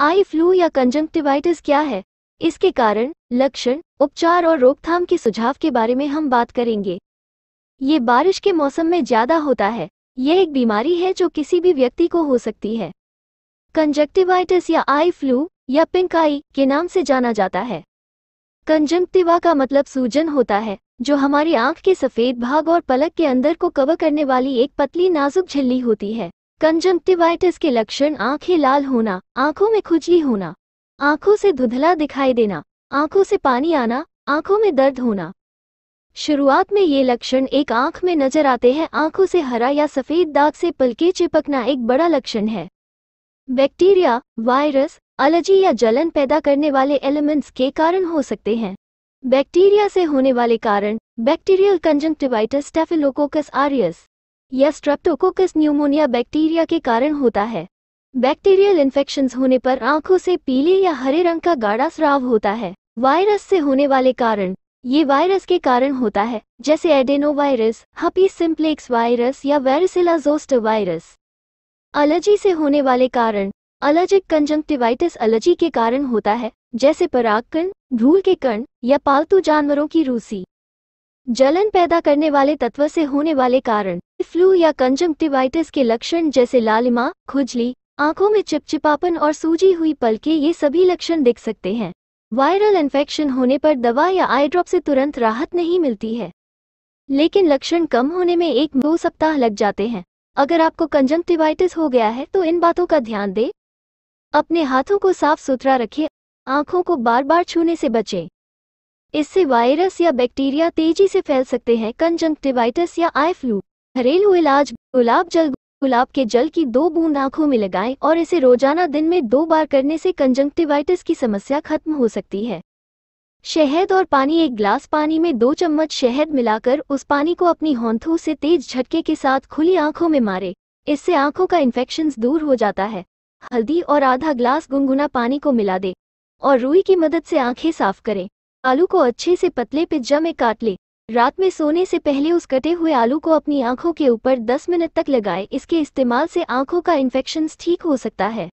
Eye flu या conjunctivitis क्या है इसके कारण लक्षण उपचार और रोकथाम के सुझाव के बारे में हम बात करेंगे ये बारिश के मौसम में ज्यादा होता है यह एक बीमारी है जो किसी भी व्यक्ति को हो सकती है कंजक्टिवाइटिस या आई फ्लू या पिंक आई के नाम से जाना जाता है कंजंक्टिवा का मतलब सूजन होता है जो हमारी आंख के सफेद भाग और पलक के अंदर को कवर करने वाली एक पतली नाजुक झिल्ली होती है कंजंक्टिवाइटिस के लक्षण आंखें लाल होना आंखों में खुजली होना आंखों से धुधला दिखाई देना आंखों से पानी आना आंखों में दर्द होना शुरुआत में ये लक्षण एक आंख में नजर आते हैं आंखों से हरा या सफेद दाग से पलके चिपकना एक बड़ा लक्षण है बैक्टीरिया वायरस एलर्जी या जलन पैदा करने वाले एलिमेंट्स के कारण हो सकते हैं बैक्टीरिया से होने वाले कारण बैक्टीरियल कंजंक्टिवाइटिस स्टेफिलोकोकस आरियस या स्ट्रेप्टोकोकस न्यूमोनिया बैक्टीरिया के कारण होता है बैक्टीरियल इन्फेक्शन होने पर आंखों से पीले या हरे रंग का गाढ़ा स्राव होता है वायरस से होने वाले कारण ये वायरस के कारण होता है जैसे एडेनो वायरस हपी सिम्प्लेक्स वायरस या वेरिसिला वायरस अलर्जी से होने वाले कारण अलर्जिक कंजंक्टिवाइटिस अलर्जी के कारण होता है जैसे परागकण धूल के कण या पालतू जानवरों की रूसी जलन पैदा करने वाले तत्व से होने वाले कारण फ्लू या कंजंक्टिवाइटिस के लक्षण जैसे लालिमा खुजली आंखों में चिपचिपापन और सूजी हुई पलके ये सभी लक्षण दिख सकते हैं वायरल इन्फेक्शन होने पर दवा या आई ड्रॉप से तुरंत राहत नहीं मिलती है लेकिन लक्षण कम होने में एक दो सप्ताह लग जाते हैं अगर आपको कंजंक्टिवाइटिस हो गया है तो इन बातों का ध्यान दें अपने हाथों को साफ सुथरा रखें आंखों को बार बार छूने से बचें इससे वायरस या बैक्टीरिया तेजी से फैल सकते हैं कंजंक्टिवाइटिस या आई फ्लू घरेलू इलाज गुलाब जल गुलाब के जल की दो बूंद आंखों में लगाएं और इसे रोजाना दिन में दो बार करने से कंजंक्टिवाइटिस की समस्या खत्म हो सकती है शहद और पानी एक ग्लास पानी में दो चम्मच शहद मिलाकर उस पानी को अपनी होंथों से तेज झटके के साथ खुली आंखों में मारे इससे आंखों का इन्फेक्शन दूर हो जाता है हल्दी और आधा ग्लास गुनगुना पानी को मिला दे और रुई की मदद से आंखें साफ करें आलू को अच्छे से पतले पिज्जा में काट लें रात में सोने से पहले उस कटे हुए आलू को अपनी आंखों के ऊपर 10 मिनट तक लगाएं। इसके इस्तेमाल से आंखों का इन्फेक्शन ठीक हो सकता है